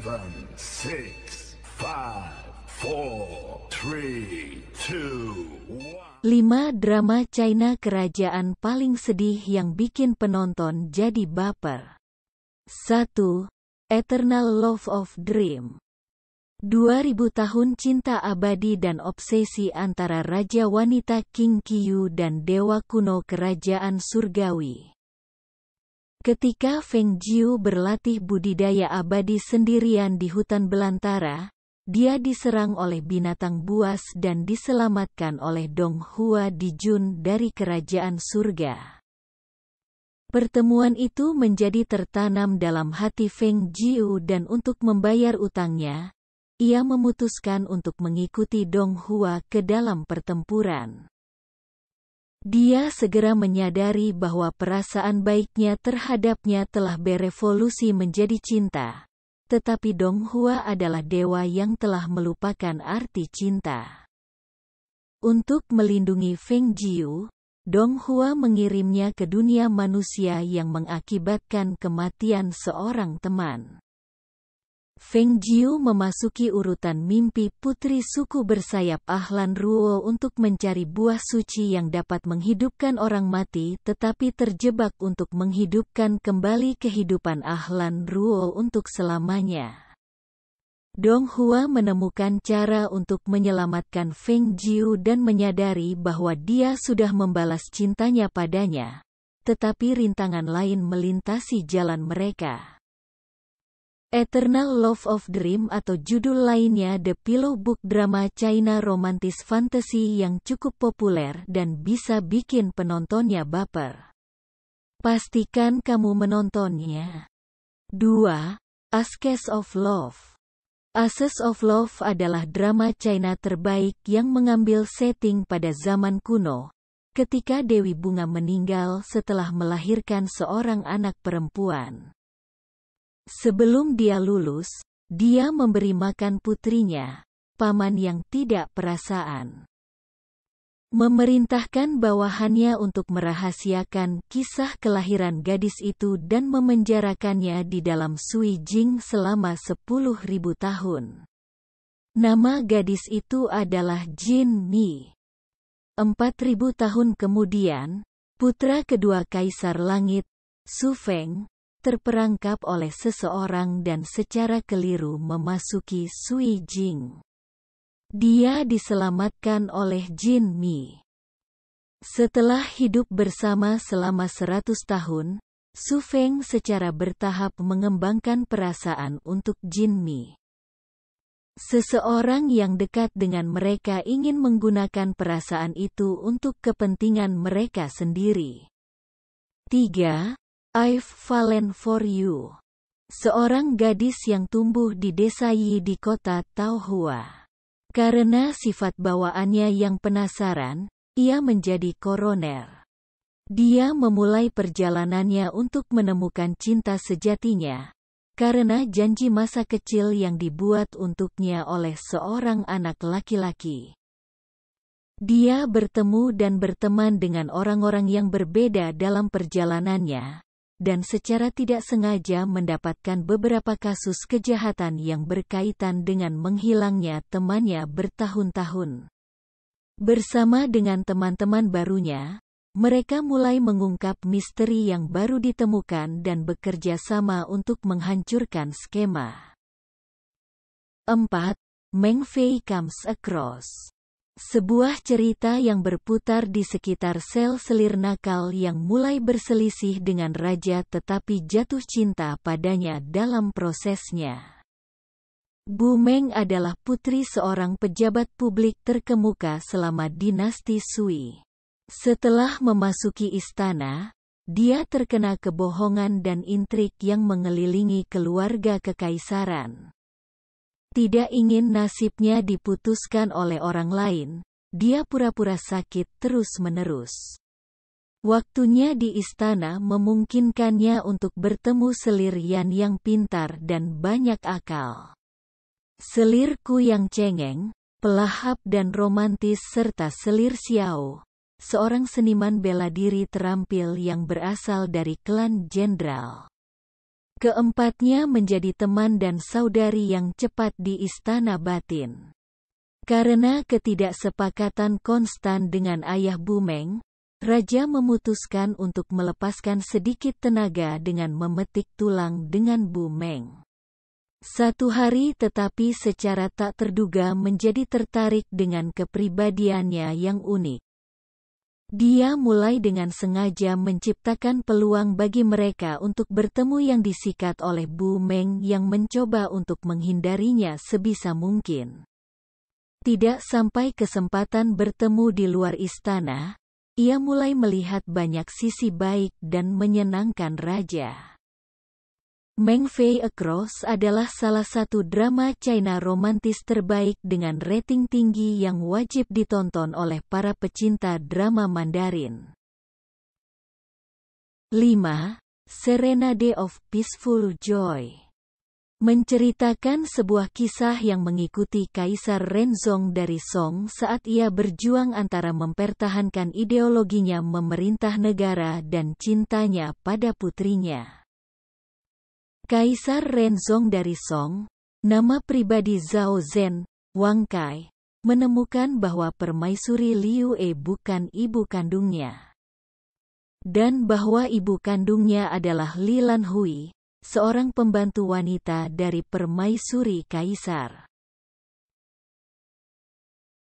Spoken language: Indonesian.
seven, six, five, four, three, two, one. 5 drama China kerajaan paling sedih yang bikin penonton jadi baper. 1. Eternal Love of Dream 2000 tahun cinta abadi dan obsesi antara Raja Wanita King Kiyu dan Dewa Kuno Kerajaan Surgawi. Ketika Feng Jiu berlatih budidaya abadi sendirian di hutan belantara, dia diserang oleh binatang buas dan diselamatkan oleh Dong Hua di Jun dari kerajaan surga. Pertemuan itu menjadi tertanam dalam hati Feng Jiu dan untuk membayar utangnya, ia memutuskan untuk mengikuti Dong Hua ke dalam pertempuran. Dia segera menyadari bahwa perasaan baiknya terhadapnya telah berevolusi menjadi cinta. Tetapi Dong Hua adalah dewa yang telah melupakan arti cinta. Untuk melindungi Feng Jiu, Hua mengirimnya ke dunia manusia yang mengakibatkan kematian seorang teman. Feng Jiu memasuki urutan mimpi putri suku bersayap Ahlan Ruo untuk mencari buah suci yang dapat menghidupkan orang mati tetapi terjebak untuk menghidupkan kembali kehidupan Ahlan Ruo untuk selamanya. Dong Hua menemukan cara untuk menyelamatkan Feng Jiu dan menyadari bahwa dia sudah membalas cintanya padanya. Tetapi rintangan lain melintasi jalan mereka. Eternal Love of Dream atau judul lainnya The Pillow Book drama China romantis fantasi yang cukup populer dan bisa bikin penontonnya baper. Pastikan kamu menontonnya. 2. Ashes of Love Ashes of Love adalah drama China terbaik yang mengambil setting pada zaman kuno, ketika Dewi Bunga meninggal setelah melahirkan seorang anak perempuan. Sebelum dia lulus, dia memberi makan putrinya, paman yang tidak perasaan. Memerintahkan bawahannya untuk merahasiakan kisah kelahiran gadis itu dan memenjarakannya di dalam Sui Jing selama ribu tahun. Nama gadis itu adalah Jin Mi. Empat ribu tahun kemudian, putra kedua Kaisar Langit, Su Feng, terperangkap oleh seseorang dan secara keliru memasuki Sui Jing. Dia diselamatkan oleh Jin Mi. Setelah hidup bersama selama seratus tahun, Su Feng secara bertahap mengembangkan perasaan untuk Jin Mi. Seseorang yang dekat dengan mereka ingin menggunakan perasaan itu untuk kepentingan mereka sendiri. 3. I've fallen for you. Seorang gadis yang tumbuh di desa Yi di kota Taohua. Karena sifat bawaannya yang penasaran, ia menjadi koroner. Dia memulai perjalanannya untuk menemukan cinta sejatinya, karena janji masa kecil yang dibuat untuknya oleh seorang anak laki-laki. Dia bertemu dan berteman dengan orang-orang yang berbeda dalam perjalanannya, dan secara tidak sengaja mendapatkan beberapa kasus kejahatan yang berkaitan dengan menghilangnya temannya bertahun-tahun. Bersama dengan teman-teman barunya, mereka mulai mengungkap misteri yang baru ditemukan dan bekerja sama untuk menghancurkan skema. 4. Meng Fei comes across sebuah cerita yang berputar di sekitar sel selir nakal yang mulai berselisih dengan raja tetapi jatuh cinta padanya dalam prosesnya. Bu Meng adalah putri seorang pejabat publik terkemuka selama dinasti Sui. Setelah memasuki istana, dia terkena kebohongan dan intrik yang mengelilingi keluarga kekaisaran. Tidak ingin nasibnya diputuskan oleh orang lain, dia pura-pura sakit terus-menerus. Waktunya di istana memungkinkannya untuk bertemu selir Yan yang pintar dan banyak akal. Selirku yang cengeng, pelahap dan romantis serta selir Xiao, seorang seniman bela diri terampil yang berasal dari klan jenderal. Keempatnya menjadi teman dan saudari yang cepat di istana batin. Karena ketidaksepakatan konstan dengan ayah Bumeng, Raja memutuskan untuk melepaskan sedikit tenaga dengan memetik tulang dengan Bumeng. Satu hari tetapi secara tak terduga menjadi tertarik dengan kepribadiannya yang unik. Dia mulai dengan sengaja menciptakan peluang bagi mereka untuk bertemu yang disikat oleh Bu Meng yang mencoba untuk menghindarinya sebisa mungkin. Tidak sampai kesempatan bertemu di luar istana, ia mulai melihat banyak sisi baik dan menyenangkan raja. Meng Fei Across adalah salah satu drama China romantis terbaik dengan rating tinggi yang wajib ditonton oleh para pecinta drama Mandarin. 5. Serenade of Peaceful Joy Menceritakan sebuah kisah yang mengikuti Kaisar Renzong dari Song saat ia berjuang antara mempertahankan ideologinya memerintah negara dan cintanya pada putrinya. Kaisar Renzong dari Song, nama pribadi Zhao Zhen, Wang Kai, menemukan bahwa permaisuri Liu E bukan ibu kandungnya. Dan bahwa ibu kandungnya adalah Li Lan Hui, seorang pembantu wanita dari permaisuri Kaisar.